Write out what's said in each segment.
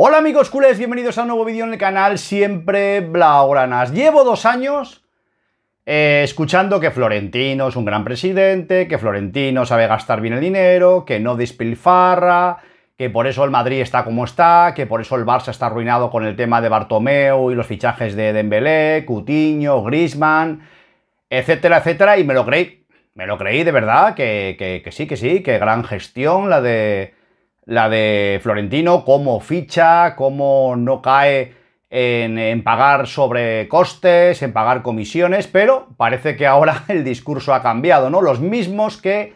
Hola amigos culés, bienvenidos a un nuevo vídeo en el canal Siempre Blaugranas. Llevo dos años eh, escuchando que Florentino es un gran presidente, que Florentino sabe gastar bien el dinero, que no despilfarra, que por eso el Madrid está como está, que por eso el Barça está arruinado con el tema de Bartomeu y los fichajes de Dembélé, Cutiño, Grisman, etcétera, etcétera, y me lo creí. Me lo creí de verdad, que sí, que sí, que gran gestión la de la de Florentino, cómo ficha, cómo no cae en, pagar sobre costes, en pagar comisiones, pero parece que ahora el discurso ha cambiado, ¿no? Los mismos que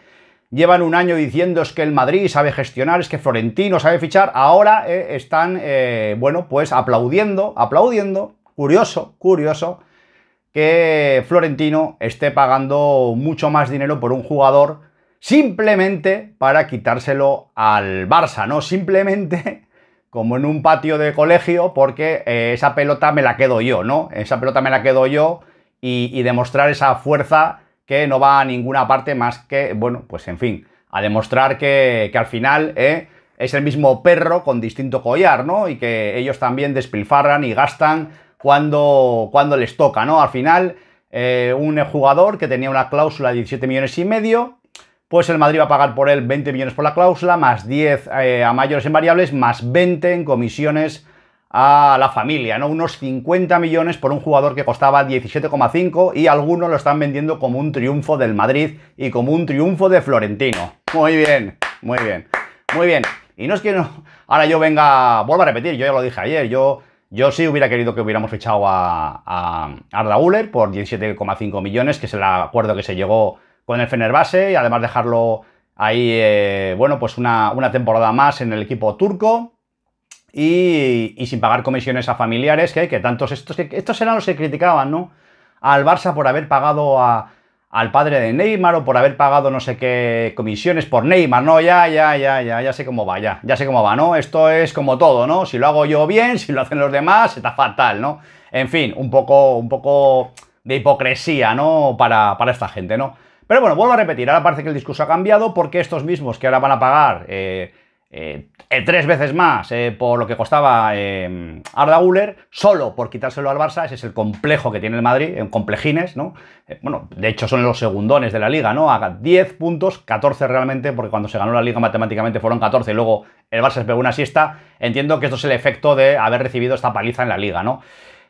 llevan un año diciendo es que el Madrid sabe gestionar, es que Florentino sabe fichar, ahora eh, están, eh, bueno, pues aplaudiendo, aplaudiendo, curioso, curioso, que Florentino esté pagando mucho más dinero por un jugador simplemente para quitárselo al Barça, ¿no? Simplemente como en un patio de colegio, porque eh, esa pelota me la quedo yo, ¿no? Esa pelota me la quedo yo y, demostrar esa fuerza que no va a ninguna parte más que, bueno, pues en fin, a demostrar que, al final eh, es el mismo perro con distinto collar, ¿no? Y que ellos también despilfarran y gastan cuando, cuando les toca, ¿no? Al final, eh, un jugador que tenía una cláusula de 17 millones y medio, pues el Madrid va a pagar por él 20 millones por la cláusula, más 10 eh, a mayores en variables, más 20 en comisiones a la familia, ¿no? Unos 50 millones por un jugador que costaba 17,5 y algunos lo están vendiendo como un triunfo del Madrid y como un triunfo de Florentino. Muy bien, muy bien, muy bien. Y no es que ahora yo venga, vuelvo a repetir, yo ya lo dije ayer, yo, yo sí hubiera querido que hubiéramos fichado a, a Arda Uller por 17,5 millones, que es el acuerdo que se llegó con el Fenerbahce y además dejarlo ahí, eh, bueno, pues una, temporada más en el equipo turco y, sin pagar comisiones a familiares, que, hay que tantos, estos, que, estos eran los que criticaban, ¿no? Al Barça por haber pagado al padre de Neymar o por haber pagado no sé qué comisiones por Neymar, ¿no? Ya, ya, ya, ya, ya sé cómo va, ya, ya sé cómo va, ¿no? Esto es como todo, ¿no? Si lo hago yo bien, si lo hacen los demás, está fatal, ¿no? En fin, un poco, un poco de hipocresía, ¿no? Para, para esta gente, ¿no? Pero bueno, vuelvo a repetir, ahora parece que el discurso ha cambiado porque estos mismos que ahora van a pagar eh, eh, eh, tres veces más por lo que costaba Arda Guller, solo por quitárselo al Barça, ese es el complejo que tiene el Madrid, en complejines, ¿no? bueno, de hecho son los segundones de la liga, ¿no? A 10 puntos, 14 realmente, porque cuando se ganó la liga matemáticamente fueron 14 y luego el Barça se pegó una siesta. Entiendo que esto es el efecto de haber recibido esta paliza en la liga, ¿no?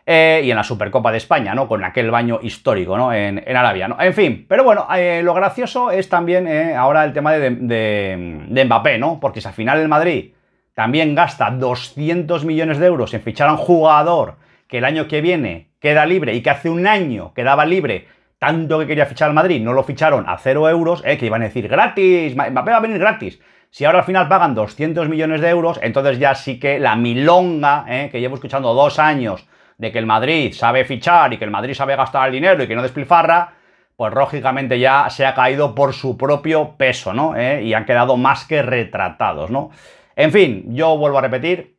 Eh, y en la Supercopa de España, ¿no? Con aquel baño histórico, ¿no? En, en Arabia, ¿no? En fin, pero bueno, eh, lo gracioso es también eh, ahora el tema de, Mbappé, ¿no? Porque si al final el Madrid también gasta 200 millones de euros en fichar a un jugador que el año que viene queda libre y que hace un año quedaba libre tanto que quería fichar al Madrid, no lo ficharon a 0 euros, que iban a decir gratis, Mbappé va a venir gratis. Si ahora al final pagan 200 millones de euros, entonces ya sí que la milonga, que llevo escuchando dos años de que el Madrid sabe fichar y que el Madrid sabe gastar el dinero y que no despilfarra, pues lógicamente ya se ha caído por su propio peso, ¿no? ¿Eh? Y han quedado más que retratados, ¿no? En fin, yo vuelvo a repetir,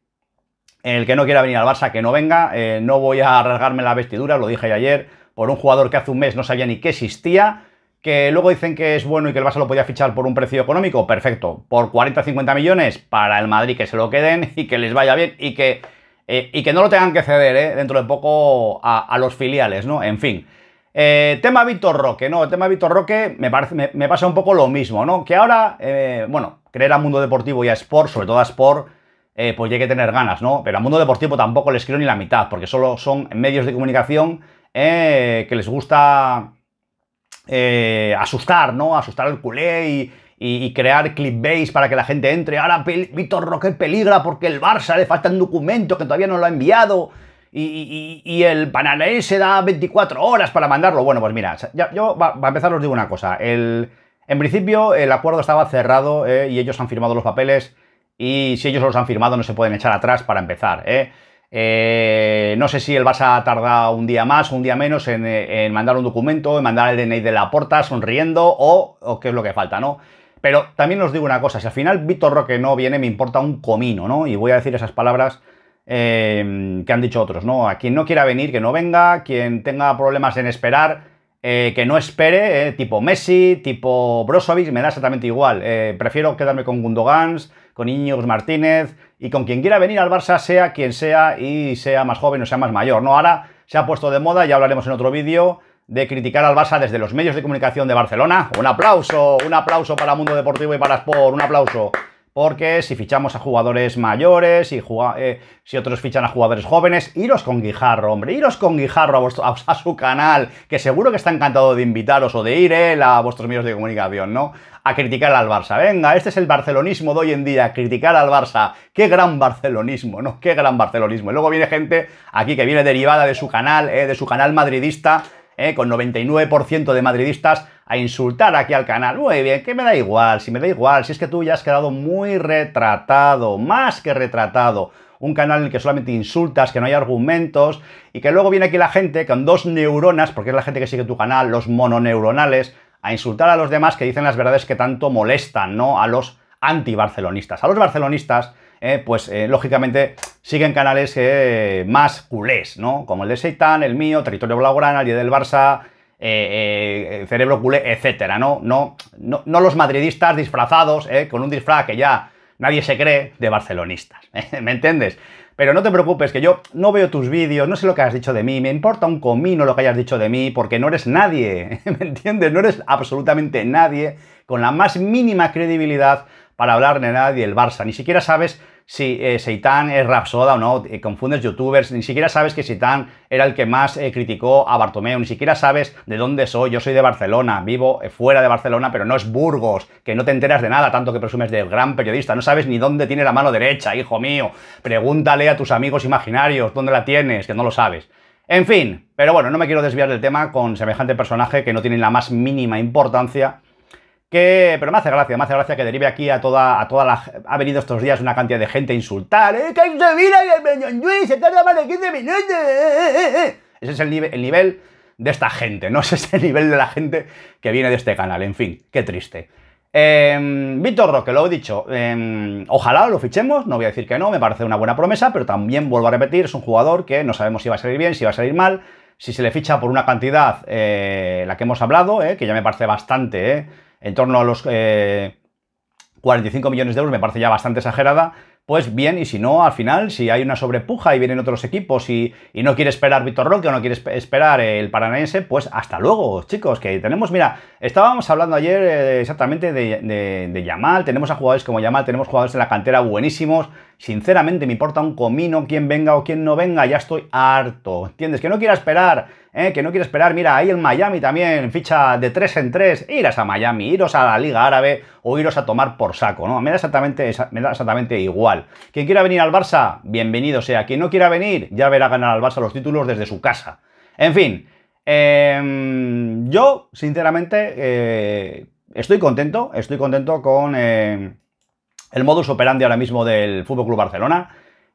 el que no quiera venir al Barça, que no venga, eh, no voy a rasgarme la vestidura, lo dije ayer, por un jugador que hace un mes no sabía ni que existía, que luego dicen que es bueno y que el Barça lo podía fichar por un precio económico, perfecto, por 40 50 millones para el Madrid que se lo queden y que les vaya bien y que eh, y que no lo tengan que ceder eh, dentro de poco a, los filiales, ¿no? En fin. Eh, tema Víctor Roque, ¿no? El tema Víctor Roque me, me, pasa un poco lo mismo, ¿no? Que ahora, bueno, creer a Mundo Deportivo y a Sport, sobre todo a Sport, pues ya hay que tener ganas, ¿no? Pero a Mundo Deportivo tampoco les creo ni la mitad, porque solo son medios de comunicación que les gusta asustar, ¿no? Asustar al culé y, y, crear clickbait para que la gente entre. Ahora Víctor Roque peligra porque el Barça le falta un documento que todavía no lo ha enviado. Y, el Panalé se da 24 horas para mandarlo. Bueno, pues mira, yo para empezar os digo una cosa. El, en principio el acuerdo estaba cerrado eh, y ellos han firmado los papeles y si ellos los han firmado no se pueden echar atrás para empezar. Eh. Eh, no sé si el Barça tarda un día más o un día menos en, mandar un documento, en mandar el DNI de la puerta sonriendo o qué es lo que falta, ¿no? Pero también os digo una cosa, si al final Víctor Roque no viene, me importa un comino, ¿no? Y voy a decir esas palabras eh, que han dicho otros, ¿no? A quien no quiera venir, que no venga, quien tenga problemas en esperar, eh, que no espere, eh, tipo Messi, tipo Brozovic, me da exactamente igual. prefiero quedarme con Gundogans, con Iñigo Martínez y con quien quiera venir al Barça, sea quien sea y sea más joven o sea más mayor, ¿no? Ahora se ha puesto de moda, ya hablaremos en otro vídeo de criticar al Barça desde los medios de comunicación de Barcelona. Un aplauso, un aplauso para Mundo Deportivo y para Sport, un aplauso. Porque si fichamos a jugadores mayores, y eh, si otros fichan a jugadores jóvenes, iros con Guijarro, hombre, iros con Guijarro a, vuestro, a, su canal, que seguro que está encantado de invitaros o de ir él a vuestros medios de comunicación, ¿no? A criticar al Barça. Venga, este es el barcelonismo de hoy en día, criticar al Barça. Qué gran barcelonismo, ¿no? Qué gran barcelonismo. Y luego viene gente aquí que viene derivada de su canal, eh, de su canal madridista, ¿eh? con 99% de madridistas a insultar aquí al canal. Muy bien, que me da igual, si me da igual, si es que tú ya has quedado muy retratado, más que retratado. Un canal en el que solamente insultas, que no hay argumentos, y que luego viene aquí la gente con dos neuronas, porque es la gente que sigue tu canal, los mononeuronales, a insultar a los demás que dicen las verdades que tanto molestan, ¿no? A los antibarcelonistas. A los barcelonistas eh, pues eh, lógicamente siguen canales eh, más culés, ¿no? Como el de Seitan, el mío, Territorio Blaugrana, el del Barça, Cerebro Culé, etcétera, ¿no? ¿no? No, no, los madridistas disfrazados, con un disfraz que ya nadie se cree, de barcelonistas, ¿me entiendes? Pero no te preocupes, que yo no veo tus vídeos, no sé lo que has dicho de mí, me importa un comino lo que hayas dicho de mí, porque no eres nadie, ¿me entiendes? No eres absolutamente nadie, con la más mínima credibilidad para hablar de nadie el Barça. Ni siquiera sabes si eh, Seitan es Rapsoda o no, eh, confundes youtubers, ni siquiera sabes que Seitan era el que más eh, criticó a Bartomeo, ni siquiera sabes de dónde soy, yo soy de Barcelona, vivo fuera de Barcelona, pero no es Burgos, que no te enteras de nada, tanto que presumes del gran periodista, no sabes ni dónde tiene la mano derecha, hijo mío, pregúntale a tus amigos imaginarios dónde la tienes, que no lo sabes. En fin, pero bueno, no me quiero desviar del tema con semejante personaje que no tiene la más mínima importancia pero me hace gracia, me hace gracia que derive aquí a toda, a la... Ha venido estos días una cantidad de gente a insultar. ¡Eh, que se tarda más de 15 minutos! Ese es el, nivel de esta gente, ¿no? Ese es el nivel de la gente que viene de este canal. En fin, qué triste. Em, Víctor Roque, lo he dicho, em, ojalá lo fichemos, no voy a decir que no, me parece una buena promesa, pero también vuelvo a repetir, es un jugador que no sabemos si va a salir bien, si va a salir mal, si se le ficha por una cantidad, eh, la que hemos hablado, eh, que ya me parece bastante, eh, en torno a los 45 eh, millones de euros, me parece ya bastante exagerada, pues bien, y si no, al final, si hay una sobrepuja y vienen otros equipos y, no quiere esperar Víctor Roque o no quiere esperar el Paranaense, pues hasta luego, chicos, que tenemos, mira, estábamos hablando ayer eh, exactamente de, de Yamal, tenemos a jugadores como Yamal, tenemos jugadores en la cantera buenísimos, Sinceramente me importa un comino quién venga o quien no venga, ya estoy harto. ¿Entiendes? Que no quiera esperar, ¿eh? que no quiera esperar. Mira, ahí en Miami también, ficha de 3 en 3, irás a Miami, iros a la Liga Árabe o iros a tomar por saco, ¿no? Me da exactamente, me da exactamente igual. Quien quiera venir al Barça, bienvenido sea. Quien no quiera venir, ya verá ganar al Barça los títulos desde su casa. En fin, em, yo, sinceramente, eh, estoy contento, estoy contento con, em, el modus operandi ahora mismo del Fútbol Club Barcelona,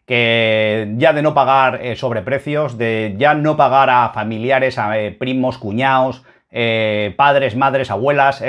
que ya de no pagar eh, sobreprecios, de ya no pagar a familiares, a eh, primos, cuñados, eh, padres, madres, abuelas,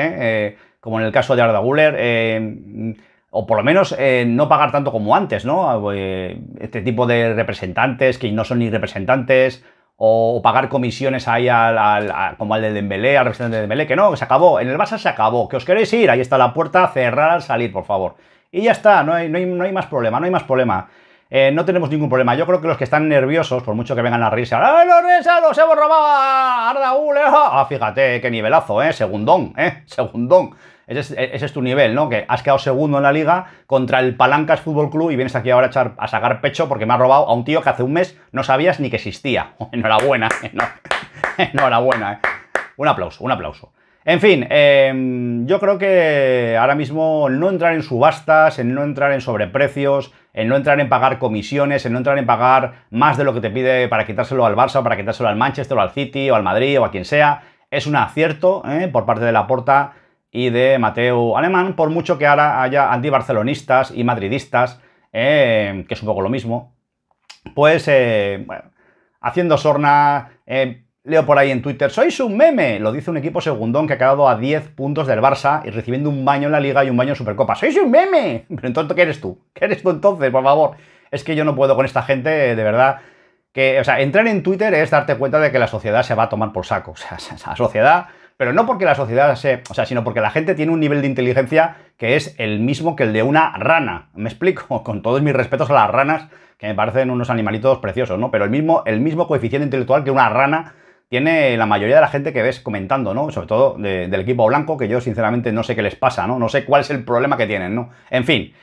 como en el caso de Arda Guller, o por lo menos no pagar tanto como antes, ¿no? este tipo de representantes que no son ni representantes, o, pagar comisiones ahí al, como al de Dembélé, al representante de Dembélé, que no, que se acabó, en el Barça se acabó, que os queréis ir, ahí está la puerta, cerrar, salir, por favor y ya está, no hay, no hay, más problema, no hay más problema. Eh, no tenemos ningún problema. Yo creo que los que están nerviosos, por mucho que vengan a reírse, ¡Ay, los los hemos robado a Ardaúl! Eh". Ah, fíjate, qué nivelazo, ¿eh? Segundón, ¿eh? Segundón. Ese es, tu nivel, ¿no? Que has quedado segundo en la liga contra el Palancas Fútbol Club y vienes aquí ahora a, sacar pecho porque me has robado a un tío que hace un mes no sabías ni que existía. Enhorabuena, enhorabuena. Eh. Un aplauso, un aplauso. En fin, em, yo creo que ahora mismo no entrar en subastas, en no entrar en sobreprecios, en no entrar en pagar comisiones, en no entrar en pagar más de lo que te pide para quitárselo al Barça, o para quitárselo al Manchester, o al City, o al Madrid, o a quien sea, es un acierto eh, por parte de Laporta y de Mateo Alemán, por mucho que ahora haya antibarcelonistas y madridistas, em, que es un poco lo mismo, pues, eh, haciendo sorna, em, Leo por ahí en Twitter, sois un meme, lo dice un equipo segundón que ha acabado a 10 puntos del Barça y recibiendo un baño en la Liga y un baño en Supercopa. ¡Sois un meme! Pero entonces, ¿qué eres tú? ¿Qué eres tú entonces, por favor? Es que yo no puedo con esta gente, de verdad. Que, o sea, entrar en Twitter es darte cuenta de que la sociedad se va a tomar por saco. O sea, la sociedad pero no porque la sociedad se, o sea, sino porque la gente tiene un nivel de inteligencia que es el mismo que el de una rana. Me explico, con todos mis respetos a las ranas, que me parecen unos animalitos preciosos, ¿no? Pero el mismo, el mismo coeficiente intelectual que una rana tiene la mayoría de la gente que ves comentando, ¿no? Sobre todo del equipo blanco, que yo sinceramente no sé qué les pasa, ¿no? No sé cuál es el problema que tienen, ¿no? En fin.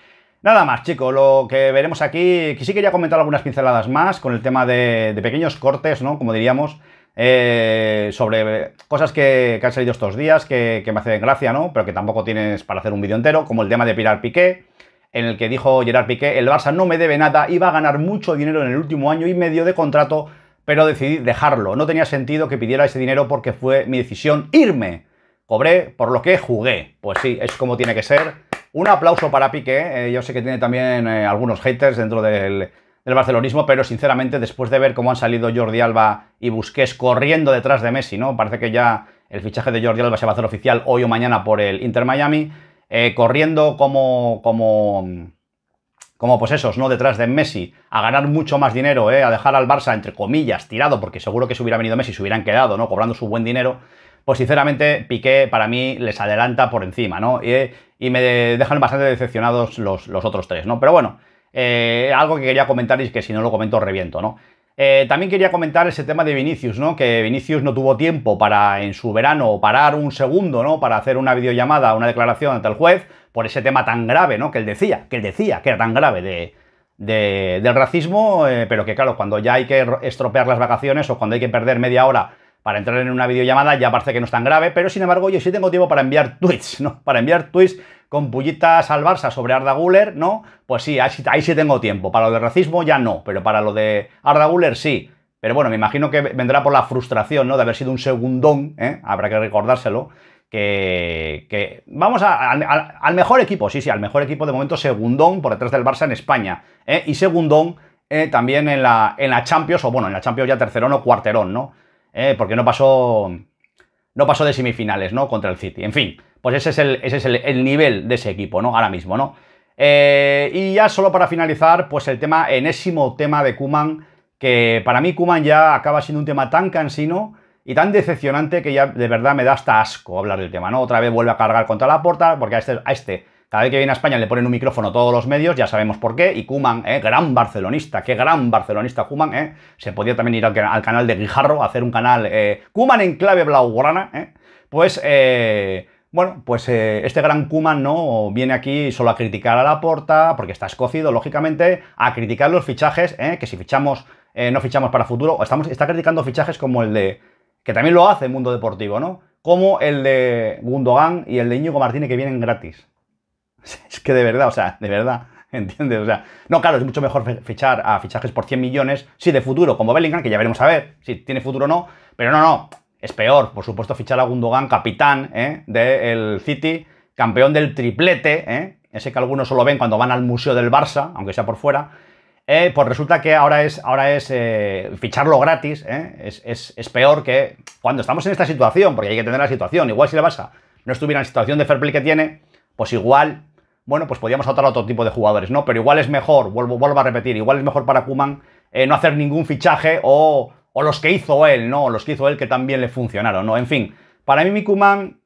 Nada más, chicos, lo que veremos aquí, que sí quería comentar algunas pinceladas más con el tema de, pequeños cortes, ¿no? Como diríamos, eh, sobre cosas que, han salido estos días, que, me hacen gracia, ¿no? Pero que tampoco tienes para hacer un vídeo entero, como el tema de Pilar Piqué, en el que dijo Gerard Piqué, el Barça no me debe nada iba a ganar mucho dinero en el último año y medio de contrato pero decidí dejarlo. No tenía sentido que pidiera ese dinero porque fue mi decisión irme. Cobré por lo que jugué. Pues sí, es como tiene que ser. Un aplauso para Piqué. Eh, yo sé que tiene también eh, algunos haters dentro del, del barcelonismo, pero sinceramente después de ver cómo han salido Jordi Alba y Busquets corriendo detrás de Messi, ¿no? Parece que ya el fichaje de Jordi Alba se va a hacer oficial hoy o mañana por el Inter Miami, eh, corriendo como, como como pues esos, ¿no? Detrás de Messi, a ganar mucho más dinero, ¿eh? a dejar al Barça, entre comillas, tirado, porque seguro que si hubiera venido Messi se hubieran quedado, ¿no? Cobrando su buen dinero. Pues sinceramente, Piqué para mí les adelanta por encima, ¿no? Y, me dejan bastante decepcionados los, otros tres, ¿no? Pero bueno, eh, algo que quería comentar y es que si no lo comento reviento, ¿no? Eh, también quería comentar ese tema de Vinicius, ¿no? Que Vinicius no tuvo tiempo para en su verano parar un segundo, ¿no? Para hacer una videollamada, una declaración ante el juez por ese tema tan grave, ¿no? Que él decía, que él decía que era tan grave de, del racismo, eh, pero que claro, cuando ya hay que estropear las vacaciones o cuando hay que perder media hora para entrar en una videollamada ya parece que no es tan grave, pero sin embargo yo sí tengo tiempo para enviar tweets, ¿no? Para enviar tweets con pullitas al Barça sobre Arda Guller, ¿no? Pues sí, ahí, sí tengo tiempo. Para lo de racismo ya no, pero para lo de Arda Guller sí. Pero bueno, me imagino que vendrá por la frustración, ¿no? De haber sido un segundón, ¿eh? Habrá que recordárselo. Que, vamos al mejor equipo, sí, sí, al mejor equipo de momento, segundón por detrás del Barça en España, ¿eh? y segundón eh, también en la, en la Champions, o bueno, en la Champions ya tercerón o cuarterón, ¿no? Eh, porque no pasó, no pasó de semifinales, ¿no? Contra el City. En fin, pues ese es el, ese es el, nivel de ese equipo, ¿no? Ahora mismo, ¿no? Eh, y ya solo para finalizar, pues el tema, enésimo tema de Kuman, que para mí Kuman ya acaba siendo un tema tan cansino y tan decepcionante que ya de verdad me da hasta asco hablar del tema, ¿no? Otra vez vuelve a cargar contra la puerta, porque a este, este cada vez que viene a España le ponen un micrófono a todos los medios, ya sabemos por qué. Y Kuman, eh, gran barcelonista, qué gran barcelonista Kuman, eh, se podía también ir al, canal de Guijarro, a hacer un canal eh, Kuman en clave blaugrana, ¿eh? pues... Eh, bueno, pues este gran Kuman no viene aquí solo a criticar a la porta, porque está escocido, lógicamente, a criticar los fichajes, que si fichamos, no fichamos para futuro. Estamos, está criticando fichajes como el de. que también lo hace el mundo deportivo, ¿no? Como el de Gundogan y el de Íñigo Martínez que vienen gratis. Es que de verdad, o sea, de verdad. ¿Entiendes? O sea, no, claro, es mucho mejor fichar a fichajes por 100 millones, sí, de futuro, como Bellingham, que ya veremos a ver si tiene futuro o no, pero no, no, es peor, por supuesto, fichar a Gundogan, capitán ¿eh? del City, campeón del triplete, ¿eh? ese que algunos solo ven cuando van al Museo del Barça, aunque sea por fuera, eh, pues resulta que ahora es, ahora es ficharlo gratis, es, es, peor que cuando estamos en esta situación, porque hay que tener la situación, igual si el Barça no estuviera en la situación de fair play que tiene, pues igual bueno, pues podíamos atar a otro tipo de jugadores, ¿no? Pero igual es mejor, vuelvo, vuelvo a repetir, igual es mejor para Kuman eh, no hacer ningún fichaje o, o, los que hizo él, ¿no? los que hizo él que también le funcionaron, ¿no? En fin, para mí mi Kuman,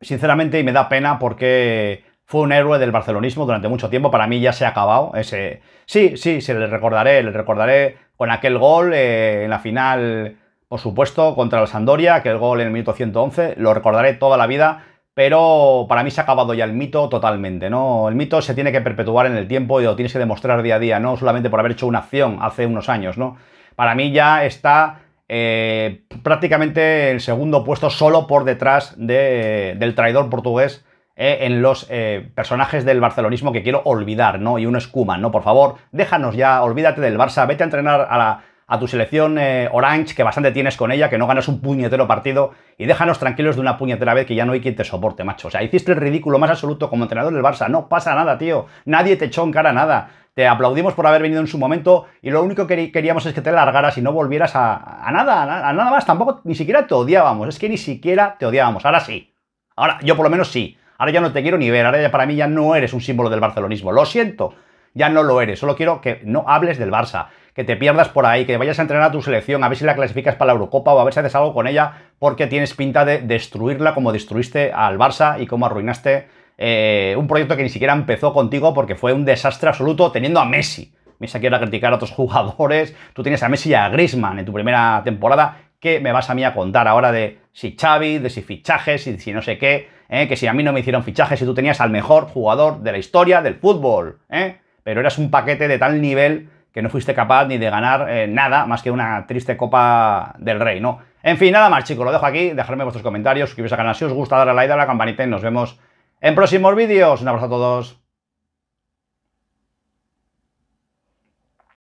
sinceramente, y me da pena porque fue un héroe del barcelonismo durante mucho tiempo, para mí ya se ha acabado ese... Sí, sí, se le recordaré, le recordaré con aquel gol eh, en la final, por supuesto, contra el Sandoria, aquel gol en el minuto 111, lo recordaré toda la vida pero para mí se ha acabado ya el mito totalmente, ¿no? El mito se tiene que perpetuar en el tiempo y lo tienes que demostrar día a día, no solamente por haber hecho una acción hace unos años, ¿no? Para mí ya está eh, prácticamente el segundo puesto solo por detrás del traidor portugués eh, en los eh, personajes del barcelonismo que quiero olvidar, ¿no? Y uno es ¿no? Por favor, déjanos ya, olvídate del Barça, vete a entrenar a la a tu selección eh, Orange, que bastante tienes con ella, que no ganas un puñetero partido, y déjanos tranquilos de una puñetera vez que ya no hay quien te soporte, macho. O sea, hiciste el ridículo más absoluto como entrenador del Barça. No pasa nada, tío. Nadie te echó en nada. Te aplaudimos por haber venido en su momento y lo único que queríamos es que te largaras y no volvieras a, nada, a nada más. Tampoco ni siquiera te odiábamos. Es que ni siquiera te odiábamos. Ahora sí. Ahora, yo por lo menos sí. Ahora ya no te quiero ni ver. Ahora ya para mí ya no eres un símbolo del barcelonismo. Lo siento ya no lo eres. Solo quiero que no hables del Barça que te pierdas por ahí, que vayas a entrenar a tu selección, a ver si la clasificas para la Eurocopa o a ver si haces algo con ella, porque tienes pinta de destruirla como destruiste al Barça y como arruinaste eh, un proyecto que ni siquiera empezó contigo porque fue un desastre absoluto teniendo a Messi. Messi quiere criticar a otros jugadores, tú tienes a Messi y a Grisman en tu primera temporada, ¿qué me vas a mí a contar ahora de si Xavi, de si fichajes, y si no sé qué? Eh? Que si a mí no me hicieron fichajes y tú tenías al mejor jugador de la historia del fútbol, ¿eh? pero eras un paquete de tal nivel que no fuiste capaz ni de ganar eh, nada más que una triste Copa del Rey, ¿no? En fin, nada más, chicos, lo dejo aquí. Dejadme vuestros comentarios, suscribiros al canal si os gusta, darle a like, a la campanita y nos vemos en próximos vídeos. Un abrazo a todos.